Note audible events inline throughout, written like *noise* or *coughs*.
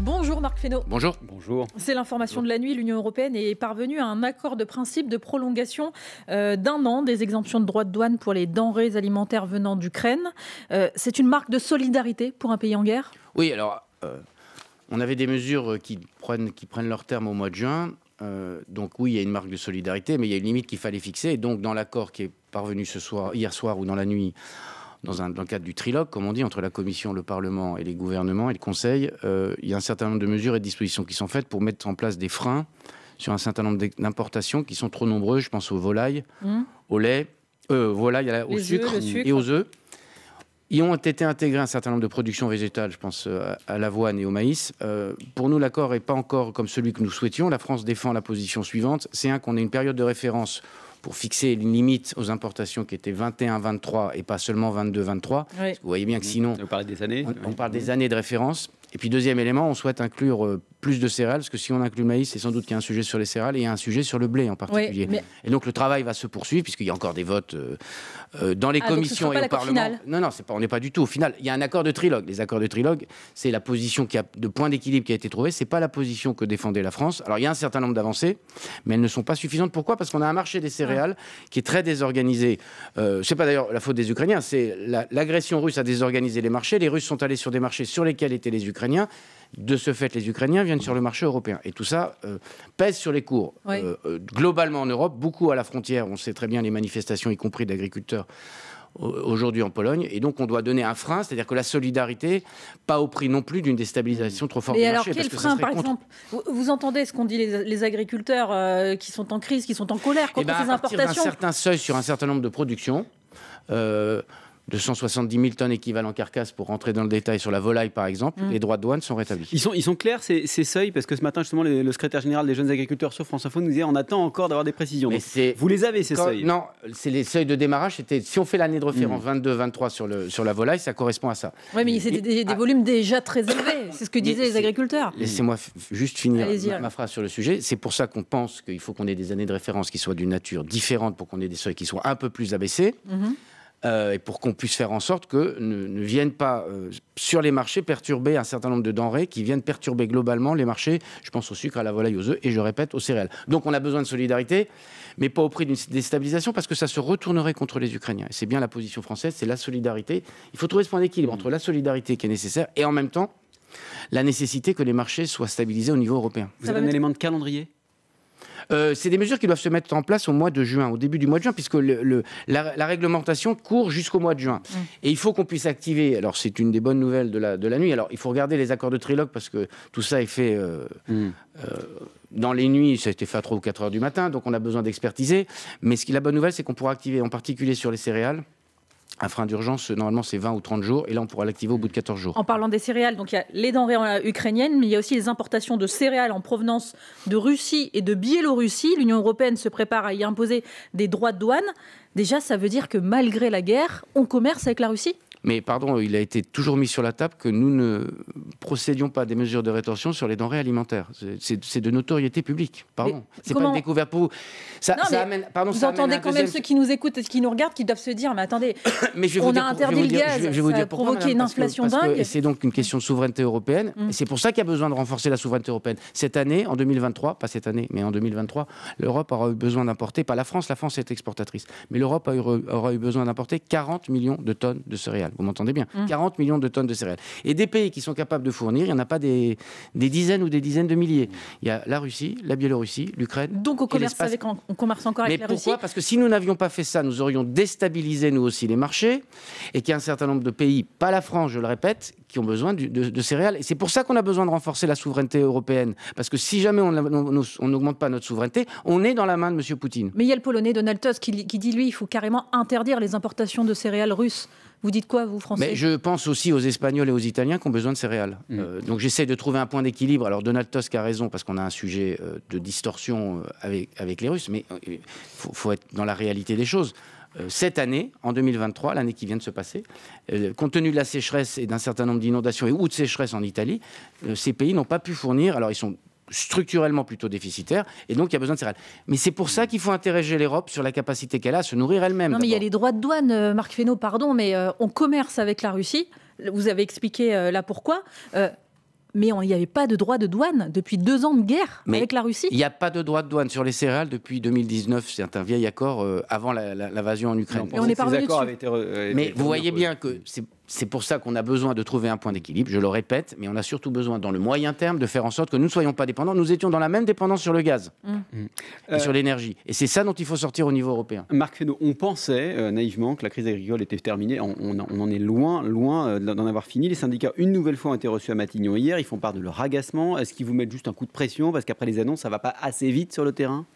Bonjour Marc Fesneau. Bonjour. Bonjour. C'est l'information de la nuit. L'Union européenne est parvenue à un accord de principe de prolongation euh, d'un an des exemptions de droits de douane pour les denrées alimentaires venant d'Ukraine. Euh, c'est une marque de solidarité pour un pays en guerre Oui, alors euh, on avait des mesures qui prennent, qui prennent leur terme au mois de juin. donc oui, il y a une marque de solidarité, mais il y a une limite qu'il fallait fixer. donc dans l'accord qui est parvenu ce soir, hier soir ou dans la nuit dans, un, le cadre du trilogue, comme on dit, entre la Commission, le Parlement et les gouvernements et le Conseil, euh, il y a un certain nombre de mesures et de dispositions qui sont faites pour mettre en place des freins sur un certain nombre d'importations qui sont trop nombreuses. Je pense aux volailles, hum. au lait, voilà, euh, volailles, au sucre, et aux œufs y ont été intégrés un certain nombre de productions végétales, je pense euh, à, l'avoine et au maïs. Euh, pour nous, l'accord n'est pas encore comme celui que nous souhaitions. La France défend la position suivante. C'est un qu'on ait une période de référence pour fixer une limite aux importations qui était 21-23 et pas seulement 22-23. Vous voyez bien que sinon... on parle des années on parle des années de référence. Et puis deuxième élément, on souhaite inclure euh, plus de céréales, parce que si on inclut le maïs, c'est sans doute qu'il y a un sujet sur les céréales et il y a un sujet sur le blé en particulier. Et donc le travail va se poursuivre, puisqu'il y a encore des votes euh, euh, dans les ah, commissions et au Parlement. Non, non, pas, on n'est pas du tout au final. Il y a un accord de trilogue. Les accords de trilogue, c'est la position qui a, de point d'équilibre qui a été trouvée. C'est pas la position que défendait la France. Alors il y a un certain nombre d'avancées, mais elles ne sont pas suffisantes. Pourquoi Parce qu'on a un marché des céréales qui est très désorganisé. Euh, c'est pas d'ailleurs la faute des Ukrainiens, c'est l'agression russe a désorganisé les marchés. Les Russes sont allés sur des marchés sur lesquels étaient les Ukrainiens. De ce fait, les Ukrainiens viennent sur le marché européen. Et tout ça euh, pèse sur les cours. Euh, euh, globalement en Europe, beaucoup à la frontière. On sait très bien les manifestations, y compris d'agriculteurs aujourd'hui en Pologne. Et donc, on doit donner un frein, c'est-à-dire que la solidarité, pas au prix non plus d'une déstabilisation trop forte. du quel parce frein, par exemple vous, entendez ce qu'ont dit les, agriculteurs qui sont en crise, qui sont en colère eh contre ben, ces importations À certain seuil sur un certain nombre de productions, de 170 000 tonnes équivalent carcasse pour rentrer dans le détail sur la volaille par exemple, mm. les droits de douane sont rétablis. Ils sont, clairs ces, seuils parce que ce matin justement le, secrétaire général des jeunes agriculteurs sur France Info nous disait on attend encore d'avoir des précisions. Mais vous les avez ces seuils Non, c'est les seuils de démarrage. C'était si on fait l'année de référence 22-23 mm. sur la volaille, ça correspond à ça. Oui, mais c'est des, volumes déjà très ah. élevés. C'est ce que disaient les agriculteurs. Laissez-moi juste finir ma, phrase sur le sujet. C'est pour ça qu'on pense qu'il faut qu'on ait des années de référence qui soient d'une nature différente pour qu'on ait des seuils qui soient un peu plus abaissés. Mm-hmm. Euh, et pour qu'on puisse faire en sorte que ne, viennent pas euh, sur les marchés perturber un certain nombre de denrées qui viennent perturber globalement les marchés. Je pense au sucre, à la volaille, aux œufs et je répète aux céréales. Donc on a besoin de solidarité, mais pas au prix d'une déstabilisation parce que ça se retournerait contre les Ukrainiens. C'est bien la position française, c'est la solidarité. Il faut trouver ce point d'équilibre entre la solidarité qui est nécessaire et en même temps la nécessité que les marchés soient stabilisés au niveau européen. Vous avez un élément de calendrier euh, c'est des mesures qui doivent se mettre en place au mois de juin, au début du mois de juin, puisque la, réglementation court jusqu'au mois de juin. Mm. Et il faut qu'on puisse activer. Alors, c'est une des bonnes nouvelles de la, nuit. Alors, il faut regarder les accords de trilogue parce que tout ça est fait. Euh, mm. euh, dans les nuits, ça a été fait à 3 ou 4 heures du matin, donc on a besoin d'expertiser. Mais ce qui, la bonne nouvelle, c'est qu'on pourra activer en particulier sur les céréales, un frein d'urgence, normalement, c'est 20 ou 30 jours. Et là, on pourra l'activer au bout de 14 jours. En parlant des céréales, donc il y a les denrées euh, ukrainiennes, mais il y a aussi les importations de céréales en provenance de Russie et de Biélorussie. L'Union européenne se prépare à y imposer des droits de douane. Déjà, ça veut dire que malgré la guerre, on commerce avec la Russie mais pardon, il a été toujours mis sur la table que nous ne procédions pas à des mesures de rétorsion sur les denrées alimentaires. C'est de notoriété publique. Pardon. C'est pas une découverte pour vous. vous entendez quand même ceux qui nous écoutent et qui nous regardent qui doivent se dire mais attendez, on a interdit le gaz, je, a provoqué une inflation dingue. Et C'est donc une question de souveraineté européenne. Mm. c'est pour ça qu'il y a besoin de renforcer la souveraineté européenne. Cette année, en 2023, pas cette année, mais en 2023, l'Europe aura eu besoin d'importer, pas la France, la France est exportatrice, mais l'Europe aura eu besoin d'importer 40 millions de tonnes de céréales. Vous m'entendez bien 40 mm. millions de tonnes de céréales. Et des pays qui sont capables de fournir, il n'y en a pas des, dizaines ou des dizaines de milliers. Il y a la Russie, la Biélorussie, l'Ukraine. Donc on commerce, avec, on, commerce encore avec la Russie. Pourquoi Parce que si nous n'avions pas fait ça, nous aurions déstabilisé nous aussi les marchés et qu'il y a un certain nombre de pays, pas la France, je le répète, qui ont besoin de, céréales. Et c'est pour ça qu'on a besoin de renforcer la souveraineté européenne. Parce que si jamais on n'augmente pas notre souveraineté, on est dans la main de M. Poutine. Mais il y a le Polonais Donald Tusk qui, qui dit, lui, il faut carrément interdire les importations de céréales russes. Vous dites quoi, vous, Français Mais je pense aussi aux Espagnols et aux Italiens qui ont besoin de céréales. Mm. Euh, donc j'essaie de trouver un point d'équilibre. Alors Donald Tusk a raison parce qu'on a un sujet euh, de distorsion euh, avec, les Russes, mais il faut, être dans la réalité des choses cette année, en 2023, l'année qui vient de se passer, compte tenu de la sécheresse et d'un certain nombre d'inondations et ou de sécheresse en Italie, ces pays n'ont pas pu fournir. Alors, ils sont structurellement plutôt déficitaire, et donc il y a besoin de céréales. Mais c'est pour ça qu'il faut interroger l'Europe sur la capacité qu'elle a à se nourrir elle-même. Non, mais il y a les droits de douane, euh, Marc Fesneau, pardon, mais euh, on commerce avec la Russie. Vous avez expliqué euh, là pourquoi. mais il n'y avait pas de droits de douane depuis deux ans de guerre avec la Russie. Il n'y a pas de droits de douane sur les céréales depuis 2019. C'est un vieil accord avant l'invasion en Ukraine. on, est mais vous voyez bien que c'est c'est pour ça qu'on a besoin de trouver un point d'équilibre, je le répète, mais on a surtout besoin, dans le moyen terme, de faire en sorte que nous ne soyons pas dépendants. Nous étions dans la même dépendance sur le gaz mmh. Mmh. Euh, sur l'énergie. Et c'est ça dont il faut sortir au niveau européen. Marc Fesneau, on pensait euh, naïvement que la crise agricole était terminée. On, en est loin, loin euh, d'en avoir fini. Les syndicats, une nouvelle fois, ont été reçus à Matignon hier. Ils font part de leur agacement. Est-ce qu'ils vous mettent juste un coup de pression Parce qu'après les annonces, ça ne va pas assez vite sur le terrain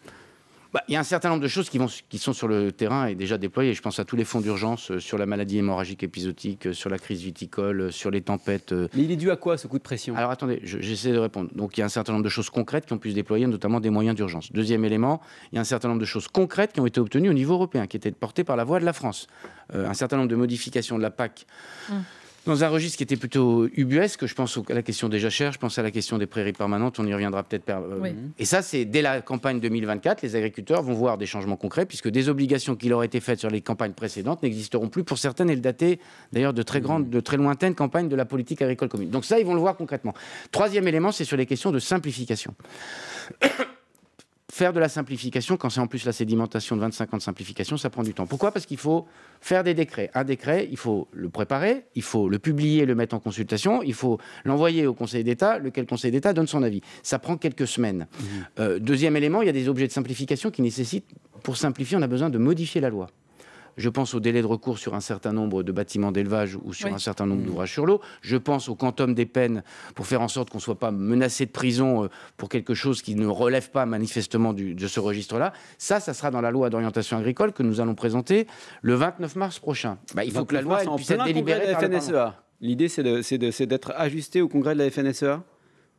bah, il y a un certain nombre de choses qui, sont sur le terrain et déjà déployées. Je pense à tous les fonds d'urgence euh, sur la maladie hémorragique épisodique, euh, sur la crise viticole, euh, sur les tempêtes. Mais il est dû à quoi ce coup de pression Alors attendez, j'essaie de répondre. Donc il y a un certain nombre de choses concrètes qui ont pu se déployer, notamment des moyens d'urgence. Deuxième élément, il y a un certain nombre de choses concrètes qui ont été obtenues au niveau européen, qui étaient portées par la voix de la France. un certain nombre de modifications de la PAC. Mmh dans un registre qui était plutôt ubuesque. Je pense à la question des jachères, je pense à la question des prairies permanentes, on y reviendra peut-être. Euh, Et ça, c'est dès la campagne 2024, les agriculteurs vont voir des changements concrets, puisque des obligations qui leur ont été faites sur les campagnes précédentes n'existeront plus pour certaines, elles dataient d'ailleurs de très grandes, de très lointaines campagnes de la politique agricole commune. Donc ça, ils vont le voir concrètement. Troisième élément, c'est sur les questions de simplification faire de la simplification, quand c'est en plus la sédimentation de 25 ans de simplification, ça prend du temps. Pourquoi Parce qu'il faut faire des décrets. Un décret, il faut le préparer, il faut le publier, le mettre en consultation, il faut l'envoyer au Conseil d'État, lequel Conseil d'État donne son avis. Ça prend quelques semaines. Mmh. Euh, deuxième élément, il y a des objets de simplification qui nécessitent, pour simplifier, on a besoin de modifier la loi. Je pense au délai de recours sur un certain nombre de bâtiments d'élevage ou sur un certain nombre mmh. d'ouvrages sur l'eau. Je pense au quantum des peines pour faire en sorte qu'on ne soit pas menacé de prison euh, pour quelque chose qui ne relève pas manifestement de ce registre-là. Ça, ça sera dans la loi d'orientation agricole que nous allons présenter le 29 mars prochain. Bah, il faut que la loi puisse être délibérée par e L'idée, c'est d'être ajusté au congrès de la FNSEA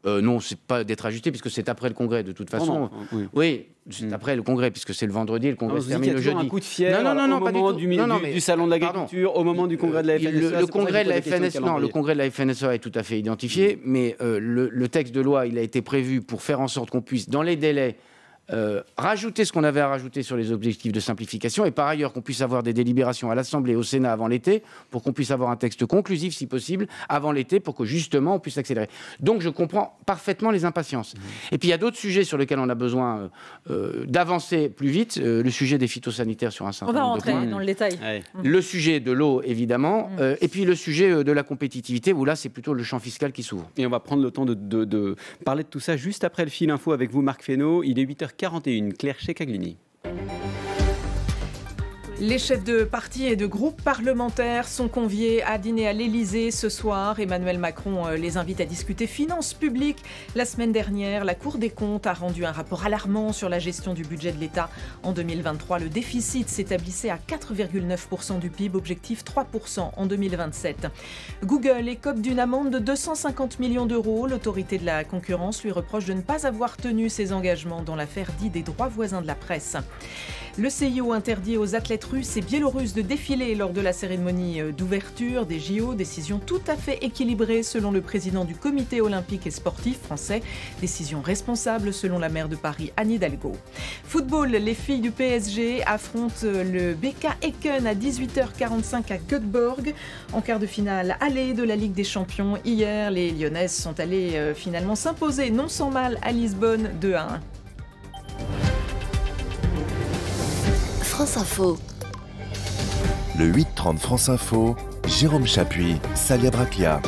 non, euh, non, c'est pas d'être ajusté puisque c'est après le congrès de toute façon. Euh, oui, c'est mm. après le congrès puisque c'est le vendredi, le congrès non, se termine y a le jeudi. Un coup de fièvre non, non, non, au pas moment du, du, salon de l'agriculture, au moment du euh, congrès de la FNSEA. Le, congrès de la FNSEA, non, le congrès de la est tout à fait identifié, mm. mais le, le, texte de loi, il a été prévu pour faire en sorte qu'on puisse, dans les délais euh, rajouter ce qu'on avait à rajouter sur les objectifs de simplification et par ailleurs qu'on puisse avoir des délibérations à l'Assemblée et au Sénat avant l'été pour qu'on puisse avoir un texte conclusif, si possible, avant l'été pour que justement on puisse accélérer. Donc je comprends parfaitement les impatiences. Mmh. Et puis il y a d'autres sujets sur lesquels on a besoin euh, euh, d'avancer plus vite. le sujet des phytosanitaires sur un certain nombre de On va rentrer dans le détail. Mmh. Le sujet de l'eau, évidemment. Mmh. et puis le sujet de la compétitivité où là c'est plutôt le champ fiscal qui s'ouvre. Et on va prendre le temps de, de, parler de tout ça juste après le fil info avec vous, Marc Fesneau. Il est 8h15. 41, Claire Checaglini. Les chefs de partis et de groupes parlementaires sont conviés à dîner à l'Élysée ce soir. Emmanuel Macron euh, les invite à discuter finances publiques. La semaine dernière, la Cour des comptes a rendu un rapport alarmant sur la gestion du budget de l'État. En 2023, le déficit s'établissait à 4,9% du PIB, objectif 3% en 2027. Google écope d'une amende de 250 millions d'euros. L'autorité de la concurrence lui reproche de ne pas avoir tenu ses engagements dans l'affaire dite des droits voisins de la presse. Le CIO interdit aux athlètes Russes et Biélorusses de défiler lors de la cérémonie euh, d'ouverture des JO, décision tout à fait équilibrée selon le président du comité olympique et sportif français, décision responsable selon la maire de Paris Annie Hidalgo. Football, les filles du PSG affrontent euh, le BK Eken à 18h45 à Göteborg en quart de finale aller de la Ligue des Champions. Hier, les Lyonnaises sont allées euh, finalement s'imposer non sans mal à Lisbonne 2 à 1. France Info le 8 France Info, Jérôme Chapuis, Salia Braclia.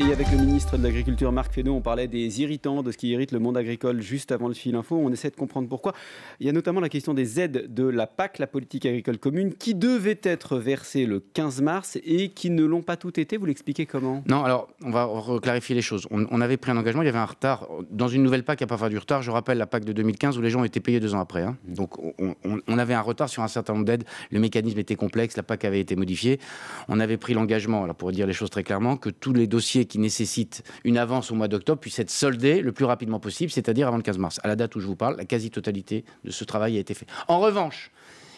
Et avec le ministre de l'Agriculture, Marc Fesneau, on parlait des irritants, de ce qui irrite le monde agricole juste avant le fil info. On essaie de comprendre pourquoi. Il y a notamment la question des aides de la PAC, la politique agricole commune, qui devaient être versées le 15 mars et qui ne l'ont pas toutes été. Vous l'expliquez comment Non, alors on va clarifier les choses. On, avait pris un engagement, il y avait un retard. Dans une nouvelle PAC, il n'y a pas du retard. Je rappelle la PAC de 2015 où les gens ont été payés deux ans après. Hein. Donc on, on, avait un retard sur un certain nombre d'aides. Le mécanisme était complexe, la PAC avait été modifiée. On avait pris l'engagement, alors pour dire les choses très clairement, que tous les dossiers qui nécessite une avance au mois d'octobre puisse être soldé le plus rapidement possible, c'est-à-dire avant le 15 mars. À la date où je vous parle, la quasi-totalité de ce travail a été fait. En revanche,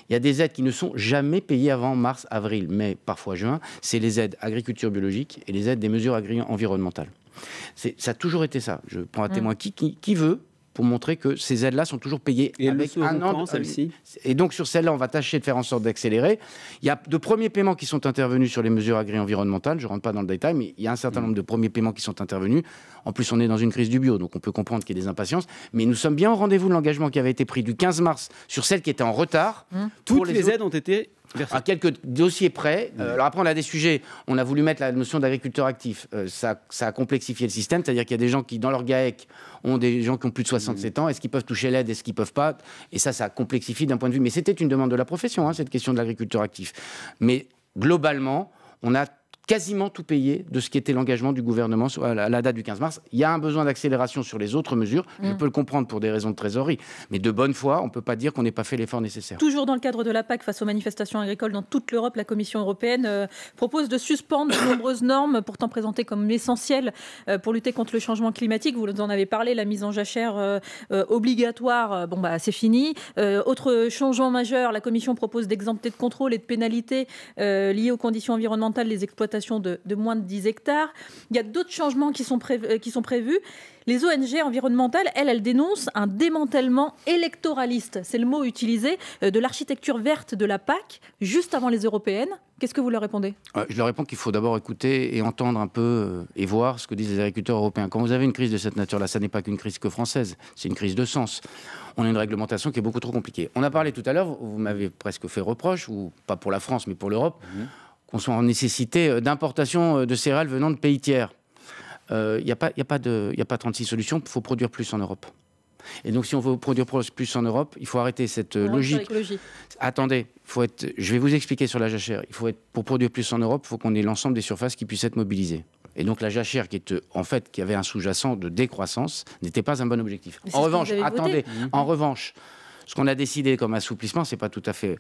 il y a des aides qui ne sont jamais payées avant mars, avril, mais parfois juin. C'est les aides agriculture biologique et les aides des mesures agri environnementales. Ça a toujours été ça. Je prends à mm. témoin qui veut pour montrer que ces aides-là sont toujours payées et un celle Et donc sur celle-là, on va tâcher de faire en sorte d'accélérer. Il y a de premiers paiements qui sont intervenus sur les mesures agri-environnementales. Je ne rentre pas dans le détail, mais il y a un certain mm. nombre de premiers paiements qui sont intervenus. En plus, on est dans une crise du bio, donc on peut comprendre qu'il y ait des impatiences. Mais nous sommes bien au rendez-vous de l'engagement qui avait été pris du 15 mars sur celle qui était en retard. Mm. Toutes les, aides ont été à quelques dossiers près. Euh, alors après, on a des sujets. On a voulu mettre la notion d'agriculteur actif. Euh, ça, a complexifié le système, c'est-à-dire qu'il y a des gens qui, dans leur GAEC, ont des gens qui ont plus de 67 ans. Est-ce qu'ils peuvent toucher l'aide Est-ce qu'ils peuvent pas Et ça, ça complexifie d'un point de vue. Mais c'était une demande de la profession, hein, cette question de l'agriculteur actif. Mais globalement, on a quasiment tout payé de ce qui était l'engagement du gouvernement à la date du 15 mars. Il y a un besoin d'accélération sur les autres mesures, je mm. peux le comprendre pour des raisons de trésorerie, mais de bonne foi, on ne peut pas dire qu'on n'ait pas fait l'effort nécessaire. Toujours dans le cadre de la PAC face aux manifestations agricoles dans toute l'Europe, la Commission européenne euh, propose de suspendre de nombreuses *coughs* normes pourtant présentées comme essentielles euh, pour lutter contre le changement climatique. Vous en avez parlé, la mise en jachère euh, obligatoire, bon bah c'est fini. autre changement majeur, la Commission propose d'exempter de contrôle et de pénalités liées aux conditions environnementales les exploitations de, moins de 10 hectares. Il y a d'autres changements qui sont, prévus, euh, qui sont prévus. Les ONG environnementales, elles, elles dénoncent un démantèlement électoraliste, c'est le mot utilisé, euh, de l'architecture verte de la PAC juste avant les européennes. Qu'est-ce que vous leur répondez euh, Je leur réponds qu'il faut d'abord écouter et entendre un peu et voir ce que disent les agriculteurs européens. Quand vous avez une crise de cette nature-là, ça n'est pas qu'une crise que française, c'est une crise de sens. On a une réglementation qui est beaucoup trop compliquée. On a parlé tout à l'heure, vous m'avez presque fait reproche, ou pas pour la France, mais pour l'Europe. Mhm qu'on soit en nécessité euh, d'importation euh, de céréales venant de pays tiers. Il n'y a, a, a, pas 36 solutions, il faut produire plus en Europe. Et donc, si on veut produire plus en Europe, il faut arrêter cette euh, logique. Attendez, faut être, je vais vous expliquer sur la jachère. Il faut être, pour produire plus en Europe, il faut qu'on ait l'ensemble des surfaces qui puissent être mobilisées. Et donc la jachère, qui en fait qui avait un sous-jacent de décroissance, n'était pas un bon objectif. En revanche, attendez, mhm. en revanche, ce qu'on a décidé comme assouplissement, c'est pas tout à fait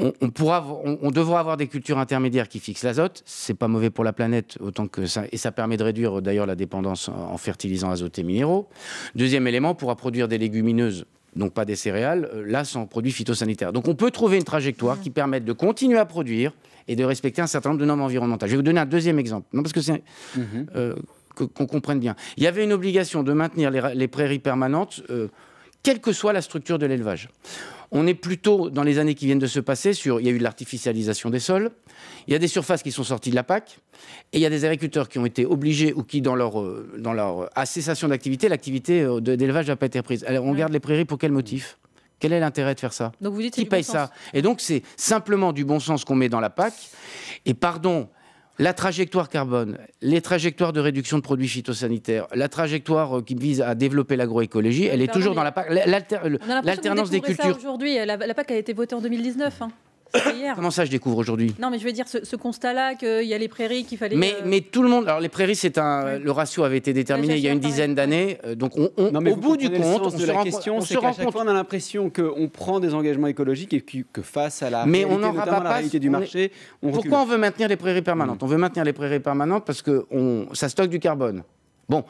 on, devra avoir des cultures intermédiaires qui fixent l'azote. C'est pas mauvais pour la planète, autant que ça, et ça permet de réduire euh, d'ailleurs la dépendance en fertilisant azotés minéraux. Deuxième élément, on pourra produire des légumineuses, donc pas des céréales, euh, là sans produits phytosanitaires. Donc on peut trouver une trajectoire qui permette de continuer à produire et de respecter un certain nombre de normes environnementales. Je vais vous donner un deuxième exemple, non parce que c'est mhm. euh, qu'on comprenne bien. Il y avait une obligation de maintenir les, prairies permanentes, quelle que soit la structure de l'élevage. On est plutôt, dans les années qui viennent de se passer, sur il y a eu de l'artificialisation des sols, il y a des surfaces qui sont sorties de la PAC, et il y a des agriculteurs qui ont été obligés ou qui, dans leur, euh, dans leur euh, cessation d'activité, l'activité euh, d'élevage n'a pas été reprise. Alors, on garde les prairies pour quel motif quel est l'intérêt de faire ça Qui paye ça Et donc c'est simplement du bon sens qu'on met dans la PAC. Et pardon, la trajectoire carbone, les trajectoires de réduction de produits phytosanitaires, la trajectoire euh, qui vise à développer l'agroécologie, elle est toujours dans la PAC. L'alternance des cultures. Aujourd'hui, euh, la, PAC a été votée en 2019. Comment ça, je découvre aujourd'hui Non, mais je veux dire, ce, constat-là, qu'il y a les prairies qu'il fallait. Mais, euh, tout le monde. Alors, les prairies, c'est un. Le ratio avait été déterminé il y a une dizaine d'années. Euh, donc, au bout du compte, on se se rend compte. On a l'impression qu'on prend des engagements écologiques et que, face à la, mais réalité, on en pas, la du marché. Pourquoi on veut maintenir les prairies permanentes On veut maintenir les prairies permanentes parce que ça stocke du carbone. Bon.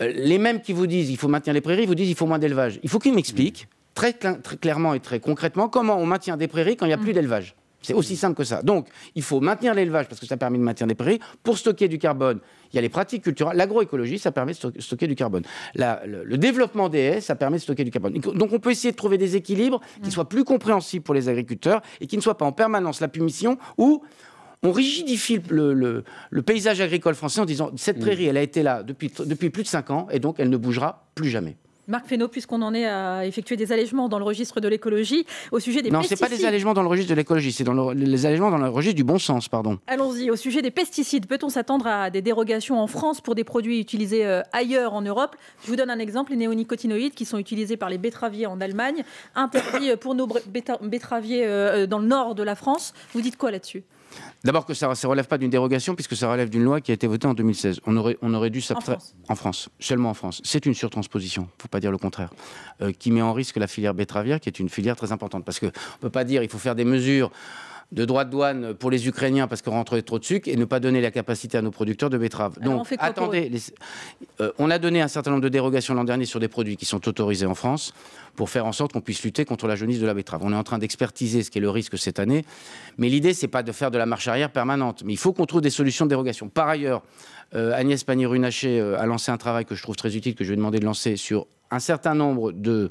Euh, les mêmes qui vous disent il faut maintenir les prairies, vous disent il faut moins d'élevage. Il faut qu'ils m'expliquent très, très, clairement et très concrètement comment on maintient des prairies quand il n'y a plus mm. d'élevage. C'est aussi simple que ça. Donc, il faut maintenir l'élevage parce que ça permet de maintenir des prairies. Pour stocker du carbone, il y a les pratiques culturelles. L'agroécologie, ça permet de stocker du carbone. le, développement des haies, ça permet de stocker du carbone. Donc, on peut essayer de trouver des équilibres qui mm. soient plus compréhensibles pour les agriculteurs et qui ne soient pas en permanence la punition où on rigidifie le, le, le, paysage agricole français en disant cette mm. prairie, elle a été là depuis, depuis plus de 5 ans et donc elle ne bougera plus jamais. Marc Fesneau, puisqu'on en est à effectuer des allègements dans le registre de l'écologie au sujet des pesticides. Non, ce n'est pas des allègements dans le registre de l'écologie, c'est dans les allègements dans le registre du bon sens, pardon. Allons-y, au sujet des pesticides, peut-on s'attendre à des dérogations en France pour des produits utilisés euh, ailleurs en Europe Je vous donne un exemple, les néonicotinoïdes qui sont utilisés par les betteraviers en Allemagne, interdits euh, pour nos betteraviers euh, dans le nord de la France. Vous dites quoi là-dessus D'abord que ça ne relève pas d'une dérogation puisque ça relève d'une loi qui a été votée en 2016. On aurait, on aurait dû s'abstraire... En, France. Seulement en France. C'est une surtransposition, il ne faut pas dire le contraire, euh, qui met en risque la filière betteravière qui est une filière très importante. Parce qu'on ne peut pas dire il faut faire des mesures de droits de douane pour les Ukrainiens parce qu'on rentrait trop de sucre et ne pas donner la capacité à nos producteurs de betteraves. Donc, attendez, euh, on a donné un certain nombre de dérogations l'an dernier sur des produits qui sont autorisés en France pour faire en sorte qu'on puisse lutter contre la jeunesse de la betterave. On est en train d'expertiser ce qui est le risque cette année, mais l'idée c'est pas de faire de la marche arrière permanente, mais il faut qu'on trouve des solutions de dérogation. Par ailleurs, euh, Agnès Pannier-Runacher euh, a lancé un travail que je trouve très utile que je vais demander de lancer sur un certain nombre de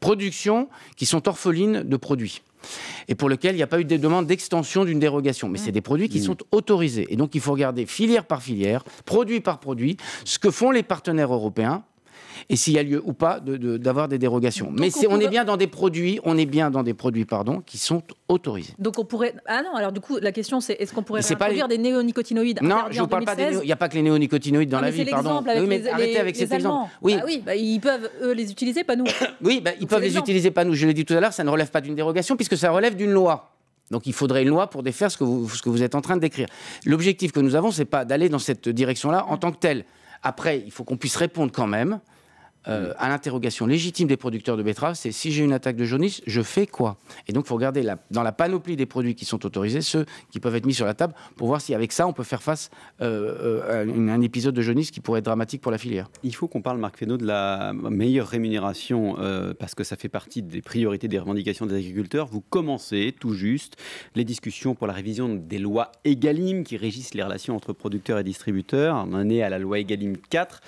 productions qui sont orphelines de produits et pour lequel il n'y a pas eu de demande d'extension d'une dérogation. Mais mm. c'est des produits qui mm. sont autorisés. Et donc, il faut regarder filière par filière, produit par produit, ce que font les partenaires européens et s'il y a lieu ou pas d'avoir des dérogations. Mais on, est, on est bien dans des produits, on est bien dans des produits, pardon, qui sont autorisés. Donc on pourrait. Ah non, alors du coup, la question c'est est-ce qu'on pourrait produire des néonicotinoïdes Non, je vous parle pas des. Il n'y a pas que les néonicotinoïdes dans la vie, pardon. Avec oui, mais arrêtez avec les cet exemple. Oui, ah bah, ils peuvent eux, les utiliser, pas nous. *coughs* oui, bah, ils peuvent les utiliser, pas nous. Je l'ai dit tout à l'heure, ça ne relève pas d'une dérogation puisque ça relève d'une loi. Donc il faudrait une loi pour défaire ce que vous, ce que vous êtes en train de décrire. L'objectif que nous avons, c'est pas d'aller dans cette direction-là en tant que telle. Après, il faut qu'on puisse répondre quand même euh, mm. à l'interrogation légitime des producteurs de betteraves, c'est si j'ai une attaque de jaunisse, je fais quoi Et donc, il faut regarder dans la panoplie des produits qui sont autorisés, ceux qui peuvent être mis sur la table, pour voir si avec ça, on peut faire face euh, euh, à un épisode de jaunisse qui pourrait être dramatique pour la filière. Il faut qu'on parle, Marc Fesneau, de la meilleure rémunération, parce que ça fait partie des priorités des revendications des agriculteurs. Vous commencez tout juste les discussions pour la révision des lois EGalim qui régissent les relations entre producteurs et distributeurs. On en est à la loi EGalim 4.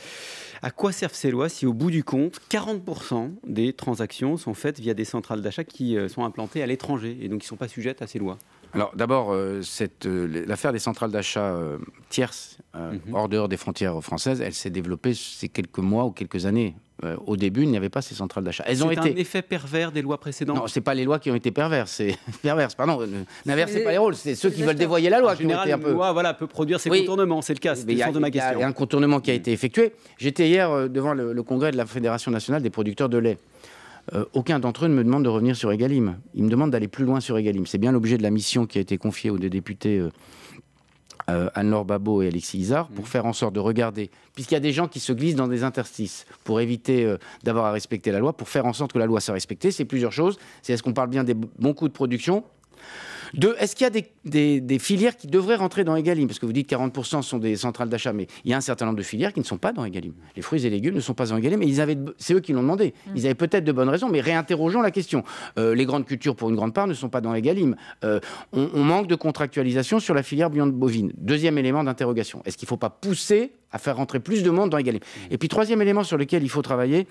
À quoi servent ces lois si au au bout du compte, 40% des transactions sont faites via des centrales d'achat qui euh, sont implantées à l'étranger et donc qui ne sont pas sujettes à ces lois. Alors d'abord, euh, euh, l'affaire des centrales d'achat tierces, mhm. hors dehors des frontières françaises, elle s'est développée ces quelques mois ou quelques années. Euh, au début, il n'y avait pas ces centrales d'achat. Elles ont été. C'est un effet pervers des lois précédentes. Non, c'est pas les lois qui ont été *laughs* perverses, c'est perverse. Pardon, l'inverse, c'est pas les rôles, c'est ceux qui veulent dévoyer la loi. En général, qui ont été un peu... loi, voilà, peut produire ces contournements. C'est le cas. c'est le a, de ma question. il y a un contournement qui a été effectué. J'étais hier euh, devant le, congrès de la Fédération nationale des producteurs de lait. Euh, aucun d'entre eux ne me demande de revenir sur Egalim. Ils me demandent d'aller plus loin sur Egalim. C'est bien l'objet de la mission qui a été confiée aux députés euh, Anne-Laure Babot et Alexis Isard, pour mm. faire en sorte de regarder, puisqu'il y a des gens qui se glissent dans des interstices, pour éviter euh, d'avoir à respecter la loi, pour faire en sorte que la loi soit respectée, c'est plusieurs choses. C'est est-ce qu'on parle bien des bons coûts de production deux, est-ce qu'il y a des, filières qui devraient rentrer dans Egalim Parce que vous dites 40% sont des centrales d'achat, mais il y a un certain nombre de filières qui ne sont pas dans Egalim. Les fruits et légumes ne sont pas dans Egalim, mais c'est eux qui l'ont demandé. Mm. Ils avaient peut-être de bonnes raisons, mais réinterrogeons la question. Euh, les grandes cultures, pour une grande part, ne sont pas dans Egalim. Euh, on, manque de contractualisation sur la filière viande bovine. Deuxième élément d'interrogation, est-ce qu'il ne faut pas pousser à faire rentrer plus de monde dans Egalim. Mm. Et puis troisième élément sur lequel il faut travailler,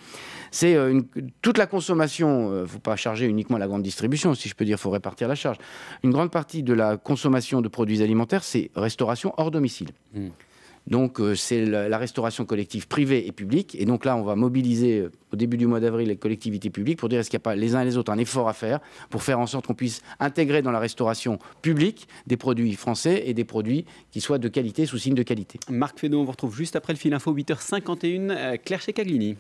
c'est euh, toute la consommation, il ne faut pas charger uniquement la grande distribution, si je peux dire, il faut répartir la charge une grande partie de la consommation de produits alimentaires, c'est restauration hors domicile. Hmm. Donc euh, c'est la, restauration collective privée et publique. Et donc là, on va mobiliser euh, au début du mois d'avril les collectivités publiques pour dire est-ce qu'il n'y a pas les uns et les autres un effort à faire pour faire en sorte qu'on puisse intégrer dans la restauration publique des produits français et des produits qui soient de qualité, sous signe de qualité. Marc Fedot, on vous retrouve juste après le fil info 8h51. Euh, Claire Checaglini.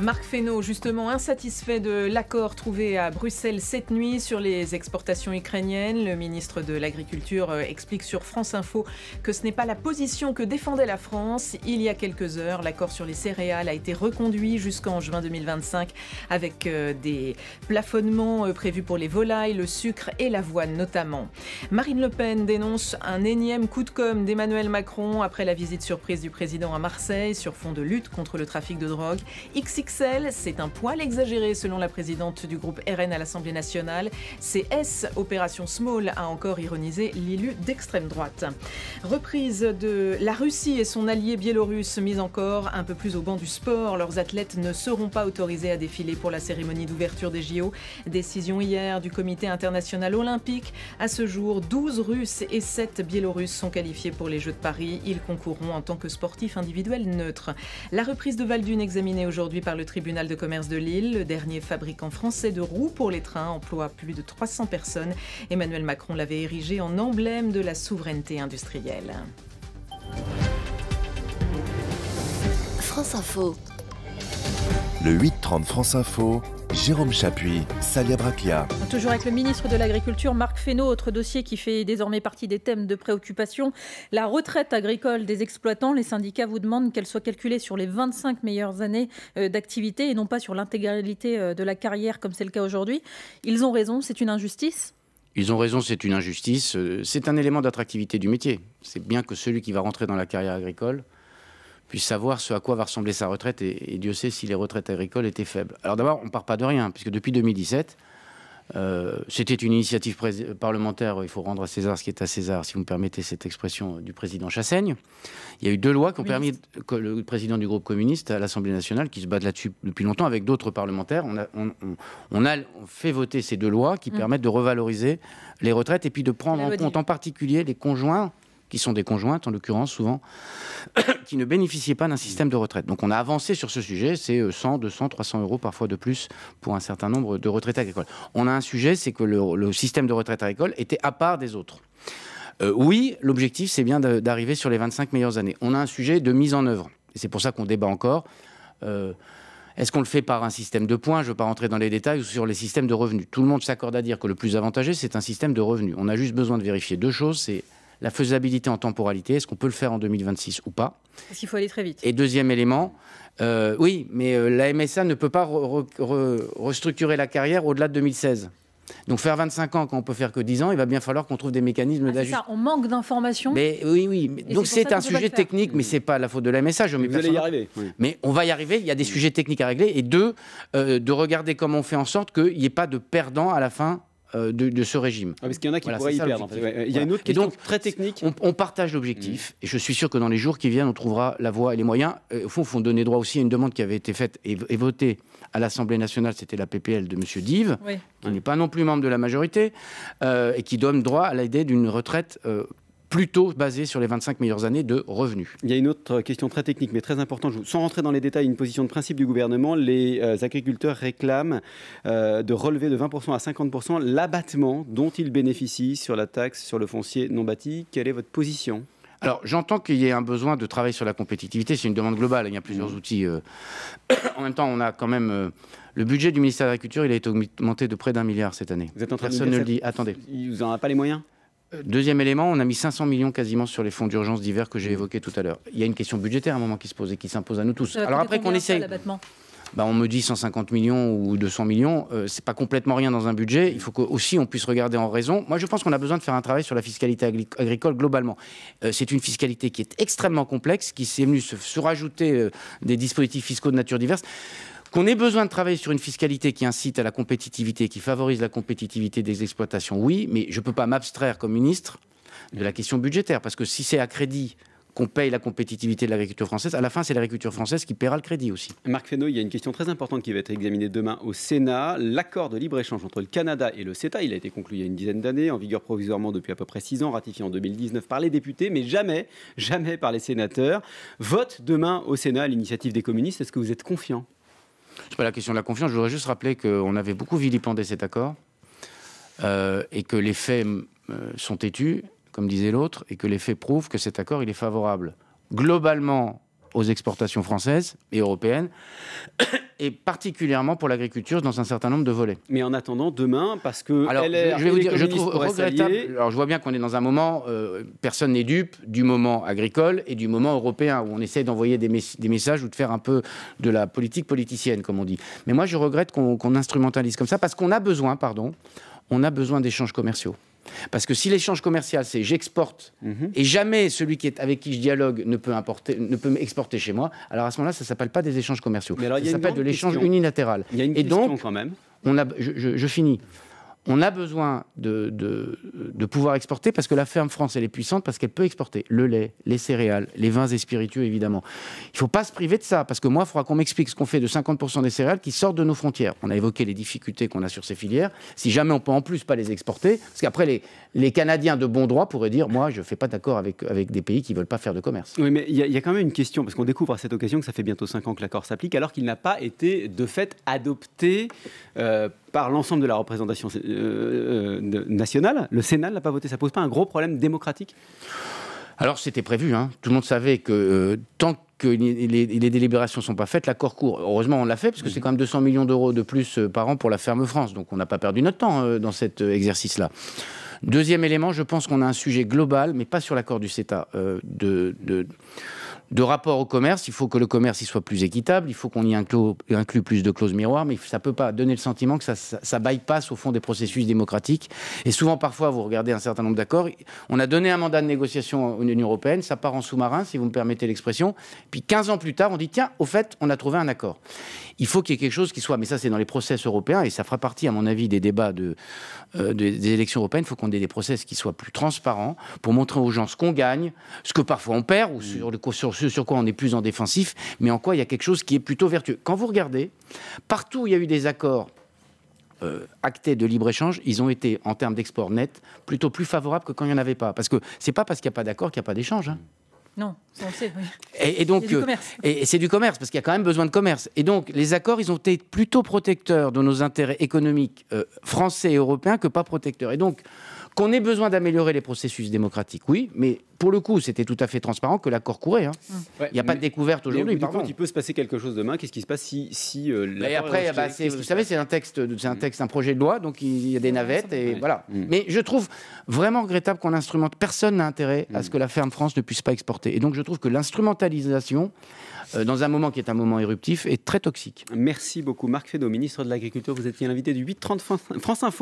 Marc Fesneau, justement insatisfait de l'accord trouvé à Bruxelles cette nuit sur les exportations ukrainiennes. Le ministre de l'Agriculture euh, explique sur France Info que ce n'est pas la position que défendait la France. Il y a quelques heures, l'accord sur les céréales a été reconduit jusqu'en juin 2025 avec euh, des plafonnements euh, prévus pour les volailles, le sucre et l'avoine notamment. Marine Le Pen dénonce un énième coup de com' d'Emmanuel Macron après la visite surprise du président à Marseille sur fond de lutte contre le trafic de drogue. C'est un poil exagéré selon la présidente du groupe RN à l'Assemblée nationale. CS, Opération Small, a encore ironisé l'élu d'extrême droite. Reprise de la Russie et son allié biélorusse mise encore un peu plus au banc du sport. Leurs athlètes ne seront pas autorisés à défiler pour la cérémonie d'ouverture des JO. Décision hier du Comité international olympique. À ce jour, 12 Russes et 7 Biélorusses sont qualifiés pour les Jeux de Paris. Ils concourront en tant que sportifs individuels neutres. La reprise de Valdune examinée aujourd'hui par le le tribunal de commerce de Lille. Le dernier fabricant français de roues pour les trains emploie plus de 300 personnes. Emmanuel Macron l'avait érigé en emblème de la souveraineté industrielle. France Info. Le 8 France Info, Jérôme Chapuy, Salia Braquia. Toujours avec le ministre de l'Agriculture, Marc Fesneau, autre dossier qui fait désormais partie des thèmes de préoccupation, la retraite agricole des exploitants. Les syndicats vous demandent qu'elle soit calculée sur les 25 meilleures années euh, d'activité et non pas sur l'intégralité euh, de la carrière comme c'est le cas aujourd'hui. Ils ont raison, c'est une injustice ils ont raison, c'est une injustice. Euh, c'est un élément d'attractivité du métier. C'est bien que celui qui va rentrer dans la carrière agricole puisse savoir ce à quoi va ressembler sa retraite. Et, Dieu sait si les retraites agricoles étaient faibles. Alors d'abord, on ne part pas de rien, puisque depuis 2017, euh, c'était une initiative parlementaire, il faut rendre à César ce qui est à César, si vous me permettez cette expression euh, du président Chassaigne. Il y a eu deux lois qui ont permis, que le président du groupe communiste à l'Assemblée nationale, qui se bat là-dessus depuis longtemps avec d'autres parlementaires, on a, fait voter ces deux lois qui mmh. permettent de revaloriser les retraites et puis de prendre en compte en particulier les conjoints qui sont des conjointes, en l'occurrence souvent, *coughs* qui ne bénéficiaient pas d'un système de retraite. Donc on a avancé sur ce sujet, c'est 100, 200, 300 euros parfois de plus pour un certain nombre de retraites agricoles. On a un sujet, c'est que le, système de retraite agricole était à part des autres. Euh, oui, l'objectif, c'est bien d'arriver sur les 25 meilleures années. On a un sujet de mise en œuvre. Et c'est pour ça qu'on débat encore. Euh, est-ce qu'on le fait par un système de points Je ne veux pas rentrer dans les détails ou sur les systèmes de revenus. Tout le monde s'accorde à dire que le plus avantagé, c'est un système de revenus. On a juste besoin de vérifier deux choses la faisabilité en temporalité, est-ce qu'on peut le faire en 2026 ou pas Parce qu'il faut aller très vite. Et deuxième élément, euh, oui, mais euh, la MSA ne peut pas restructurer la carrière au-delà de 2016. Donc faire 25 ans quand on peut faire que 10 ans, il va bien falloir qu'on trouve des mécanismes ah, d'ajustement. on manque d'informations. Mais oui, oui. Donc c'est un sujet technique, mais c'est pas la faute de la MSA. mais vous allez y arriver. Mais on va y arriver. Il y a des sujets techniques à régler et deux, euh, de regarder comment on fait en sorte qu'il n'y ait pas de perdant à la fin euh, de, ce régime. Ah, y en a qui pourraient y perdre. Il y a une autre question donc, très technique. On, partage l'objectif mm. et je suis sûr que dans les jours qui viennent, on trouvera la voie et les moyens. Euh, au fond, il faut donner droit aussi à une demande qui avait été faite et, votée à l'Assemblée nationale, c'était la PPL de M. Dive, qui n'est pas non plus membre de la majorité, euh, et qui donne droit à l'idée d'une retraite plutôt basé sur les 25 meilleures années de revenus. Il y a une autre question très technique mais très importante. Sans rentrer dans les détails, une position de principe du gouvernement, les euh, agriculteurs réclament euh, de relever de 20% à 50% l'abattement dont ils bénéficient sur la taxe sur le foncier non bâti. Quelle est votre position alors, j'entends qu'il y ait un besoin de travailler sur la compétitivité. C'est une demande globale. Il y a plusieurs mmh. outils. Euh. *clears throat* en même temps, on a quand même Le budget du ministère de l'Agriculture, il a été augmenté de près d'un milliard cette année. Vous êtes en train de ne le dit. Attendez. Vous en a pas les moyens Deuxième élément, on a mis 500 millions quasiment sur les fonds d'urgence divers que j'ai évoqués tout à l'heure. Il y a une question budgétaire à un moment qui se pose et qui s'impose à nous tous. Alors après qu'on essaye... Bah on me dit 150 millions ou 200 millions, Ce euh, c'est pas complètement rien dans un budget. Il faut que, aussi on puisse regarder en raison. Moi, je pense qu'on a besoin de faire un travail sur la fiscalité agricole globalement. Euh, c'est une fiscalité qui est extrêmement complexe, qui s'est venue se surajouter euh, des dispositifs fiscaux de nature diverse. Qu'on ait besoin de travailler sur une fiscalité qui incite à la compétitivité, qui favorise la compétitivité des exploitations, oui, mais je ne peux pas m'abstraire comme ministre de la question budgétaire, parce que si c'est à crédit qu'on paye la compétitivité de l'agriculture française. À la fin, c'est l'agriculture française qui paiera le crédit aussi. Marc Fesneau, il y a une question très importante qui va être examinée demain au Sénat. L'accord de libre-échange entre le Canada et le CETA, il a été conclu il y a une dizaine d'années, en vigueur provisoirement depuis à peu près six ans, ratifié en 2019 par les députés, mais jamais, jamais par les sénateurs. Vote demain au Sénat à l'initiative des communistes. Est-ce que vous êtes confiant pas la question de la confiance. Je voudrais juste rappeler qu'on avait beaucoup vilipendé cet accord euh, et que les faits euh, sont têtus, comme disait l'autre, et que les faits prouvent que cet accord il est favorable globalement aux exportations françaises et européennes, *coughs* et particulièrement pour l'agriculture dans un certain nombre de volets. Mais en attendant, demain, parce que... Alors, je vais vous dire, je trouve regrettable... Alors, je vois bien qu'on est dans un moment, euh, personne n'est dupe, du moment agricole et du moment européen, où on essaie d'envoyer des, messages ou de faire un peu de la politique politicienne, comme on dit. Mais moi, je regrette qu'on instrumentalise comme ça, parce qu'on a besoin, pardon, on a besoin d'échanges commerciaux. Parce que si l'échange commercial, c'est j'exporte, mhm. et jamais celui qui est avec qui je dialogue ne peut, importer, ne peut chez moi, alors à ce moment-là, ça ne s'appelle pas des échanges commerciaux. ça s'appelle de l'échange unilatéral. et donc, quand même. On je finis on a besoin de, pouvoir exporter parce que la ferme France, elle est puissante parce qu'elle peut exporter le lait, les céréales, les vins et spiritueux, évidemment. Il ne faut pas se priver de ça parce que moi, il faudra qu'on m'explique ce qu'on fait de 50% des céréales qui sortent de nos frontières. On a évoqué les difficultés qu'on a sur ces filières. Si jamais on peut en plus pas les exporter, parce qu'après, les, Canadiens de bon droit pourraient dire Moi, je ne fais pas d'accord avec, des pays qui ne veulent pas faire de commerce. Oui, mais il y, a quand même une question parce qu'on découvre à cette occasion que ça fait bientôt 5 ans que l'accord s'applique alors qu'il n'a pas été de fait adopté euh, par l'ensemble de la représentation euh, euh, nationale. Le Sénat ne l'a pas voté. Ça pose pas un gros problème démocratique Alors c'était prévu. Hein. Tout le monde savait que euh, tant que les, délibérations ne sont pas faites, l'accord court. Heureusement, on l'a fait, parce que c'est quand même 200 millions d'euros de plus par an pour la ferme France. Donc on n'a pas perdu notre temps dans cet exercice-là. Deuxième élément, je pense qu'on a un sujet global, mais pas sur l'accord du CETA, de de rapport au commerce, il faut que le commerce il soit plus équitable, il faut qu'on y inclue, plus de clauses miroirs, mais ça ne peut pas donner le sentiment que ça, ça, ça, au fond des processus démocratiques. Et souvent, parfois, vous regardez un certain nombre d'accords, on a donné un mandat de négociation à l'Union européenne, ça part en sous-marin, si vous me permettez l'expression, puis 15 ans plus tard, on dit, tiens, au fait, on a trouvé un accord. Il faut qu'il y ait quelque chose qui soit, mais ça c'est dans les process européens, et ça fera partie, à mon avis, des débats de, euh, des élections européennes, il faut qu'on ait des process qui soient plus transparents, pour montrer aux gens ce qu'on gagne, ce que parfois on perd, ou sur le... Sur, sur quoi on est plus en défensif, mais en quoi il y a quelque chose qui est plutôt vertueux. Quand vous regardez, partout où il y a eu des accords euh, actés de libre-échange, ils ont été, en termes d'export net, plutôt plus favorables que quand il n'y en avait pas. Parce que c'est pas parce qu'il n'y a pas d'accord qu'il n'y a pas d'échange. Hein. Non, on sait. Et, donc, euh, et c'est du commerce parce qu'il y a quand même besoin de commerce. Et donc, les accords, ils ont été plutôt protecteurs de nos intérêts économiques euh, français et européens que pas protecteurs. Et donc, qu'on ait besoin d'améliorer les processus démocratiques, oui, mais pour le coup, c'était tout à fait transparent que l'accord courait. Hein. Hum. Il n'y a pas de découverte aujourd'hui. Par contre. il peut se passer quelque chose demain. Qu'est-ce qui se passe si, si euh, après, ah bah, vous, savez, c'est un texte, c'est un hum. texte, un projet de loi, donc il y a des navettes et voilà. Hum. Mais je trouve vraiment regrettable qu'on instrumente. Personne n'a intérêt à ce que la ferme France ne puisse pas exporter. Et donc, je trouve que l'instrumentalisation, euh, dans un moment qui est un moment éruptif, est très toxique. Merci beaucoup, Marc Fédou, ministre de l'Agriculture. Vous étiez l'invité du 8.30 France Info.